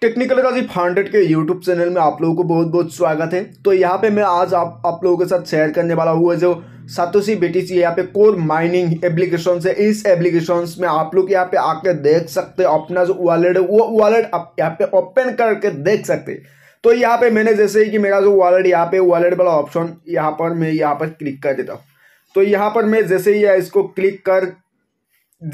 technical राजी hundred के YouTube channel में आप लोगों को बहुत बहुत स्वागत है तो यहाँ पे मैं आज आप आप लोगों के साथ शेयर करने वाला हुआ जो सातोसी सी यहाँ पे कोर माइनिंग एप्लीकेशन है इस एप्लीकेशन में आप लोग यहाँ पे आके देख सकते हो अपना जो वॉलेट है वो वॉलेट आप यहाँ पे ओपन करके देख सकते तो यहाँ पे मैंने जैसे ही कि मेरा जो वॉलेट यहाँ पे वॉलेट वाला ऑप्शन यहाँ पर मैं यहाँ पर क्लिक कर देता हूँ तो यहाँ पर मैं जैसे ही इसको क्लिक कर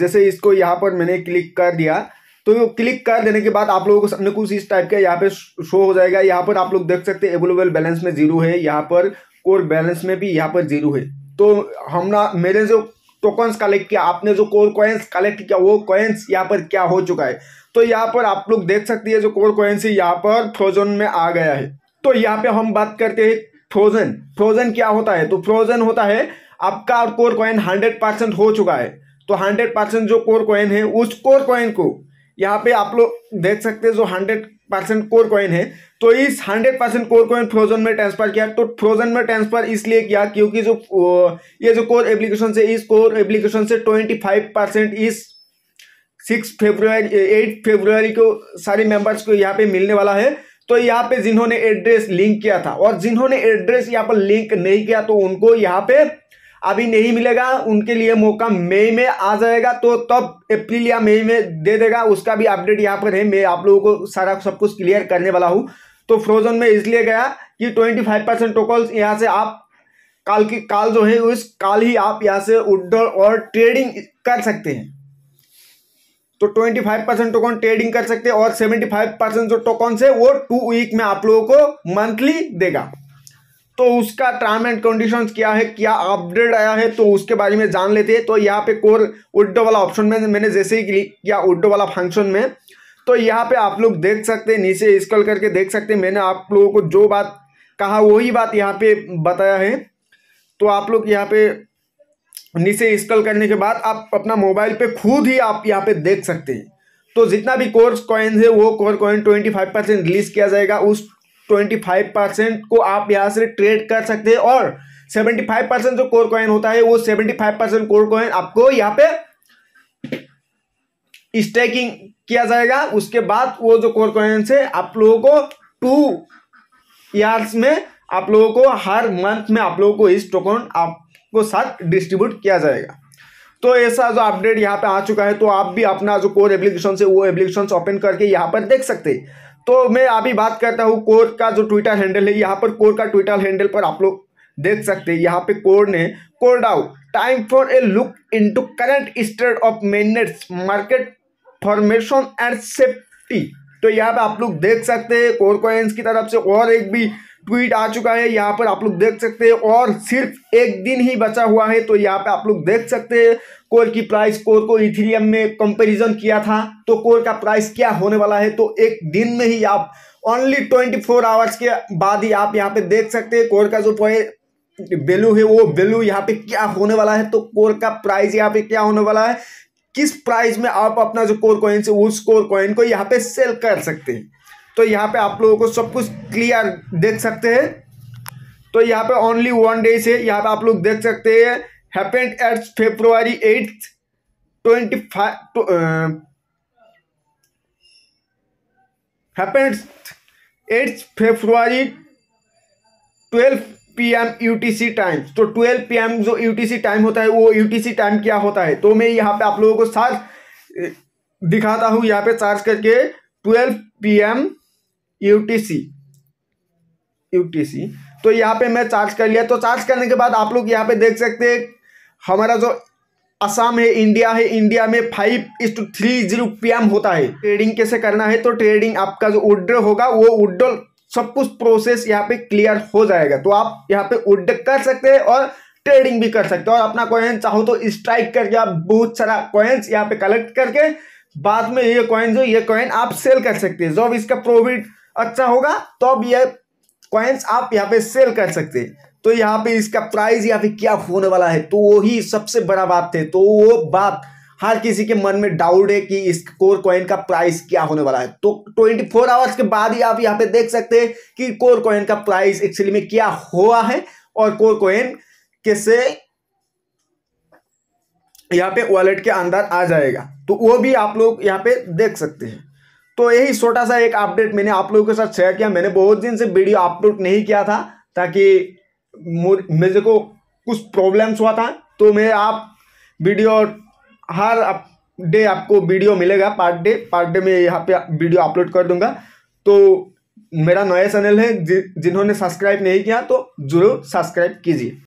जैसे इसको यहाँ पर मैंने क्लिक कर दिया तो क्लिक कर देने के बाद आप लोगों को सामने कुछ इस टाइप का यहाँ पे शो हो जाएगा यहाँ पर आप लोग देख सकते हैं अवेलेबल बैलेंस में जीरो है यहाँ पर कोर बैलेंस में भी यहाँ पर जीरो है तो हम ना मेरे जो टोकन्स कलेक्ट किया आपने जो कोर कॉइन्स कलेक्ट किया वो कॉइन्स यहाँ पर क्या हो चुका है तो यहाँ पर आप लोग देख सकते हैं जो कोर कॉइन्स है यहाँ पर फ्रोजन में आ गया है तो यहाँ पे हम बात करते हैं फ्रोजन फ्रोजन क्या होता है तो फ्रोजन होता है आपका कोर कॉइन हंड्रेड परसेंट हो चुका है तो हंड्रेड परसेंट जो कोर कॉइन है उस कोर कॉइन को यहाँ पे आप लोग देख सकते हैं जो हंड्रेड परसेंट कोर कॉइन है तो इस hundred percent core coin frozen में ट्रांसफर किया तो फ्रोजन में ट्रांसफर इसलिए किया क्योंकि जो ये जो कोर एप्लीकेशन से इस कोर एप्लीकेशन से ट्वेंटी फाइव परसेंट इस सिक्स फेब्रुआरी एट फेब्रुआरी को सारे मेंबर्स को यहाँ पे मिलने वाला है तो यहाँ पे जिन्होंने एड्रेस लिंक किया था और जिन्होंने एड्रेस यहाँ पर लिंक नहीं किया तो उनको यहाँ पे अभी नहीं मिलेगा उनके लिए मौका मई में आ जाएगा तो तब अप्रैल या मई में दे देगा उसका भी अपडेट यहाँ पर है मैं आप लोगों को सारा सब कुछ क्लियर करने वाला हूँ तो फ्रोजन में इसलिए गया कि ट्वेंटी फाइव परसेंट टोकल्स यहाँ से आप काल की काल जो है उस काल ही आप यहाँ से उड्डल और ट्रेडिंग कर सकते हैं तो 25 परसेंट टोकन ट्रेडिंग कर सकते हैं और 75 परसेंट जो टोकन है वो टू वीक में आप लोगों को मंथली देगा तो उसका टर्म एंड कंडीशंस क्या है क्या अपडेट आया है तो उसके बारे में जान लेते हैं तो यहाँ पे कोर उड्डो वाला ऑप्शन में मैंने जैसे ही क्लिक किया उड्डो वाला फंक्शन में तो यहाँ पे आप लोग देख सकते हैं नीचे स्कॉल करके देख सकते हैं मैंने आप लोगों को जो बात कहा वही बात यहाँ पे बताया है तो आप लोग यहाँ पे नीचे स्कॉल करने के बाद आप अपना मोबाइल पे खुद ही आप यहाँ पे देख सकते हैं तो जितना भी कोर्स कॉइन है वो core coin twenty five percent release किया जाएगा उस ट्वेंटी फाइव परसेंट को आप यहां से ट्रेड कर सकते हैं और सेवेंटी फाइव परसेंट जो कोर कॉइन होता है वो seventy five percent core coin आपको यहां पे स्टेकिंग किया जाएगा उसके बाद वो जो कोर कॉइन से आप लोगों को टू ईयर्स में आप लोगों को हर मंथ में आप लोगों को इस टोकन आपको साथ डिस्ट्रीब्यूट किया जाएगा तो ऐसा जो अपडेट यहाँ पे आ चुका है तो आप भी अपना जो कोर एप्लीकेशन है वो एप्लीकेशन ओपन करके यहाँ पर देख सकते हैं तो मैं अभी बात करता हूँ कोर का जो ट्विटर हैंडल है यहाँ पर कोर का ट्विटर हैंडल पर आप लोग देख सकते हैं यहाँ पे कोर ने core DAO time for a look into current state of mainnets market formation and safety तो यहाँ पे आप लोग देख सकते हैं कोर कॉइन्स की तरफ से और एक भी ट्वीट आ चुका है यहाँ पर आप लोग देख सकते हैं और सिर्फ एक दिन ही बचा हुआ है तो यहाँ पे आप लोग देख सकते हैं कोर की प्राइस कोर को इथेरियम में कंपैरिजन किया था तो कोर का प्राइस क्या होने वाला है तो एक दिन में ही आप ओनली ट्वेंटी फोर आवर्स के बाद ही आप यहाँ पे देख सकते हैं कोर का जो वैल्यू है वो वैल्यू यहाँ पे क्या होने वाला है तो कोर का प्राइस यहाँ पे क्या होने वाला है किस प्राइस में आप अपना जो कोर कॉइन से उस कोर कॉइन को यहाँ पे सेल कर सकते हैं तो यहाँ पे आप लोगों को सब कुछ क्लियर देख सकते हैं तो यहाँ पे ओनली वन डे से यहाँ पे आप लोग देख सकते हैं happened at February eighth twenty five eighth February twelve P M U time तो ट्वेल्व पी जो यू टाइम होता है वो यू टाइम क्या होता है तो मैं यहाँ पे आप लोगों को सार्च uh, दिखाता हूँ यहाँ पे चार्ज करके twelve P M UTC UTC तो यहाँ पे मैं चार्ज कर लिया तो चार्ज करने के बाद आप लोग यहाँ पे देख सकते हैं हमारा जो असम है इंडिया है इंडिया में फाइव इस टू थ्री जीरो पी होता है ट्रेडिंग कैसे करना है तो ट्रेडिंग आपका जो उड्र होगा वो उड्डल सब कुछ प्रोसेस यहाँ पे क्लियर हो जाएगा तो आप यहाँ पे उड्र कर सकते हैं और ट्रेडिंग भी कर सकते हो और अपना कॉइन चाहो तो स्ट्राइक करके आप बहुत सारा कॉइन्स यहाँ पे कलेक्ट करके बाद में ये कॉइन जो ये कॉइन आप सेल कर सकते हैं जो इसका प्रॉफिट अच्छा होगा तो अब यह कॉइन्स आप यहाँ पे सेल कर सकते हैं तो यहाँ पे इसका प्राइस यहाँ पे क्या होने वाला है तो वही सबसे बड़ा बात है तो वो बात हर किसी के मन में डाउट है कि इस कोर कॉइन का प्राइस क्या होने वाला है तो 24 आवर्स के बाद ही आप यहाँ पे देख सकते हैं कि कोर कॉइन का प्राइस एक्चुअली में क्या हुआ है और कोर कॉइन कैसे यहाँ पे वॉलेट के अंदर आ जाएगा तो वो भी आप लोग यहाँ पे देख सकते हैं तो यही छोटा सा एक अपडेट मैंने आप लोगों के साथ शेयर किया मैंने बहुत दिन से वीडियो अपलोड नहीं किया था ताकि मेरे को कुछ प्रॉब्लम्स हुआ था तो मैं आप वीडियो हर डे आपको वीडियो मिलेगा पार्ट डे पार्ट डे में यहाँ पे वीडियो अपलोड कर दूंगा तो मेरा नया चैनल है जि, जिन्होंने सब्सक्राइब नहीं किया तो जरूर सब्सक्राइब कीजिए